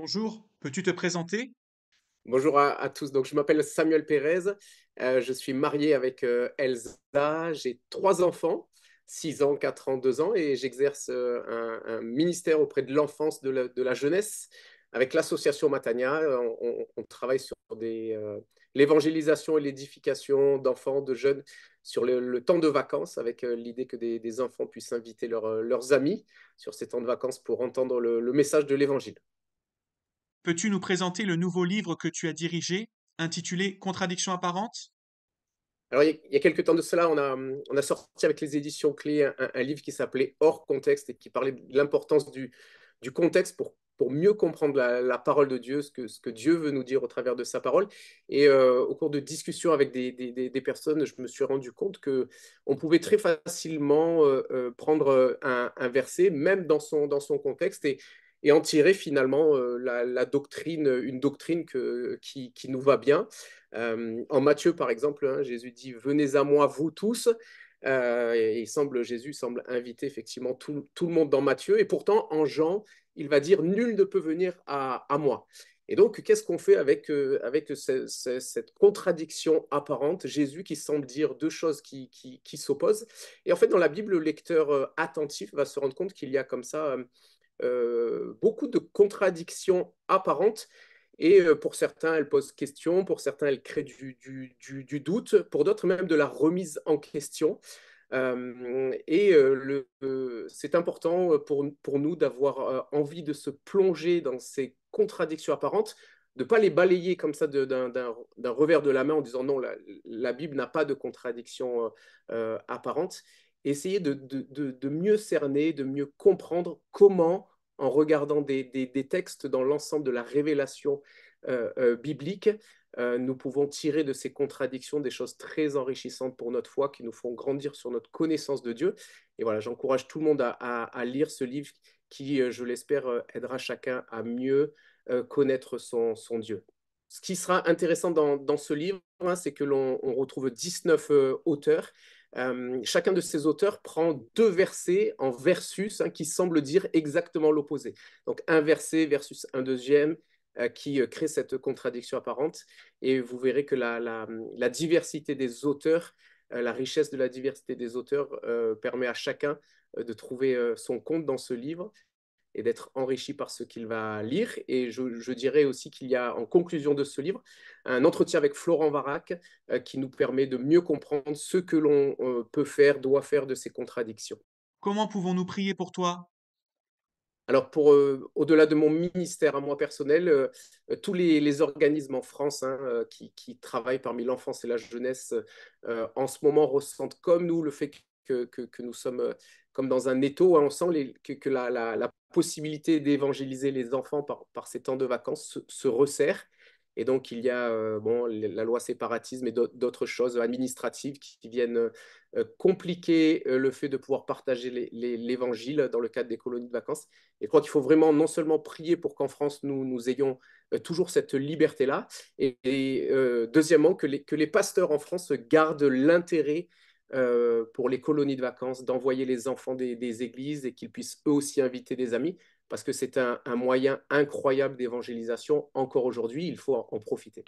Bonjour, peux-tu te présenter Bonjour à, tous. Donc, je m'appelle Samuel Pérez. Euh, je suis marié avec euh, Elsa. J'ai trois enfants, 6 ans, 4 ans, 2 ans, et j'exerce euh, un, ministère auprès de l'enfance, de, la, jeunesse. Avec l'association Matania, on, travaille sur l'évangélisation et l'édification d'enfants, de jeunes, sur le, temps de vacances, avec l'idée que des, enfants puissent inviter leurs amis sur ces temps de vacances pour entendre le message de l'Évangile. Peux-tu nous présenter le nouveau livre que tu as dirigé, intitulé Contradiction apparente alors, il y a quelques temps de cela, on a, on a sorti avec les éditions clés un, livre qui s'appelait Hors contexte et qui parlait de l'importance du, du contexte pour, pour mieux comprendre la, parole de Dieu, ce que, ce que Dieu veut nous dire au travers de sa parole. Et euh, au cours de discussions avec des, personnes, je me suis rendu compte que on pouvait très facilement euh, euh, prendre un, un, verset, même dans son, dans son contexte, et, et en tirer finalement euh, la, doctrine, une doctrine qui, nous va bien. Euh, en Matthieu, par exemple, hein, Jésus dit Venez à moi, vous tous. Euh, et il semble, Jésus semble inviter effectivement tout, le monde dans Matthieu. Et pourtant, en Jean, il va dire Nul ne peut venir à, moi. Et donc, qu'est-ce qu'on fait avec, avec cette contradiction apparente Jésus qui semble dire deux choses qui, s'opposent. Et en fait, dans la Bible, le lecteur attentif va se rendre compte qu'il y a comme ça euh, beaucoup de contradictions apparentes. Et euh, pour certains, elles posent question, pour certains, elles créent du, doute, pour d'autres, même de la remise en question. Euh, et c'est important pour, nous d'avoir envie de se plonger dans ces contradictions apparentes, de ne pas les balayer comme ça d'un revers de la main en disant non, la Bible n'a pas de contradictions apparentes essayer de, mieux cerner, de mieux comprendre comment, en regardant des, textes dans l'ensemble de la révélation euh, euh, biblique, euh, nous pouvons tirer de ces contradictions des choses très enrichissantes pour notre foi, qui nous font grandir sur notre connaissance de Dieu. Et voilà, j'encourage tout le monde à, lire ce livre qui, je l'espère, aidera chacun à mieux connaître son, Dieu ce qui sera intéressant dans, ce livre, hein, c'est que l'on retrouve 19 auteurs euh, chacun de ces auteurs prend deux versets en versus hein, qui semblent dire exactement l'opposé. Donc un verset versus un deuxième euh, qui euh, crée cette contradiction apparente. Et vous verrez que la, diversité des auteurs, la richesse de la diversité des auteurs permet à chacun de trouver son compte dans ce livre et d'être enrichi par ce qu'il va lire. Et je, dirais aussi qu'il y a, en conclusion de ce livre, un entretien avec Florent Varac euh, qui nous permet de mieux comprendre ce que l'on euh, peut faire, doit faire de ces contradictions. Comment pouvons-nous prier pour toi alors, euh, au-delà de mon ministère à moi personnel, tous les, organismes en France hein, qui, travaillent parmi l'enfance et la jeunesse en ce moment ressentent comme nous le fait que, nous sommes euh, comme dans un étau. ensemble hein, on sent que, la, possibilité d'évangéliser les enfants par, ces temps de vacances se, resserre. Et donc, il y a euh, la loi séparatisme et d'autres choses administratives qui, viennent euh, compliquer le fait de pouvoir partager l'évangile dans le cadre des colonies de vacances. Et je crois qu'il faut vraiment non seulement prier pour qu'en France, nous, ayons toujours cette liberté-là, et, deuxièmement, que les, pasteurs en France gardent l'intérêt euh, pour les colonies de vacances, d'envoyer les enfants des, églises et qu'ils puissent eux aussi inviter des amis, parce que c'est un, moyen incroyable d'évangélisation. Encore aujourd'hui, il faut en profiter.